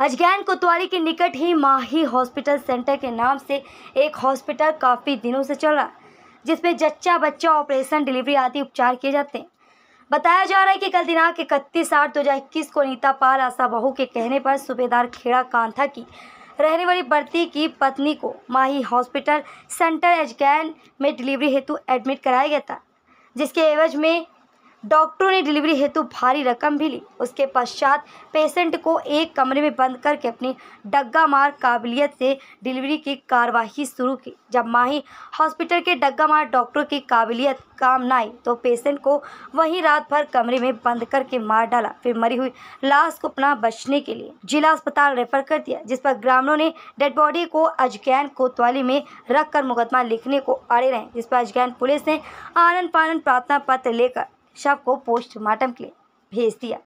अजगैन कोतवाली के निकट ही माही हॉस्पिटल सेंटर के नाम से एक हॉस्पिटल काफ़ी दिनों से चल रहा है जिसमें जच्चा बच्चा ऑपरेशन डिलीवरी आदि उपचार किए जाते हैं बताया जा रहा है कि कल दिनांक इकतीस आठ दो हज़ार इक्कीस को नीता पाल आशा बहू के कहने पर सूबेदार खेड़ा कांथा की रहने वाली बर्ती की पत्नी को माही हॉस्पिटल सेंटर अजगैन में डिलीवरी हेतु एडमिट कराया गया था जिसके एवज में डॉक्टरों ने डिलीवरी हेतु भारी रकम भी ली उसके पश्चात पेशेंट को एक कमरे में बंद करके अपनी डग्गा मार काबिलियत से डिलीवरी की कार्यवाही शुरू की जब माही हॉस्पिटल के डग्गा मार डॉक्टरों की काबिलियत काम न आई तो पेशेंट को वहीं रात भर कमरे में बंद करके मार डाला फिर मरी हुई लाश को अपना बचने के लिए जिला अस्पताल रेफर कर दिया जिस पर ग्रामीणों ने डेड बॉडी को अजगैन कोतवाली में रख मुकदमा लिखने को अड़े रहे जिस पर अजगैन पुलिस ने आनंद पानंद प्रार्थना पत्र लेकर शव को पोस्टमार्टम के लिए भेज दिया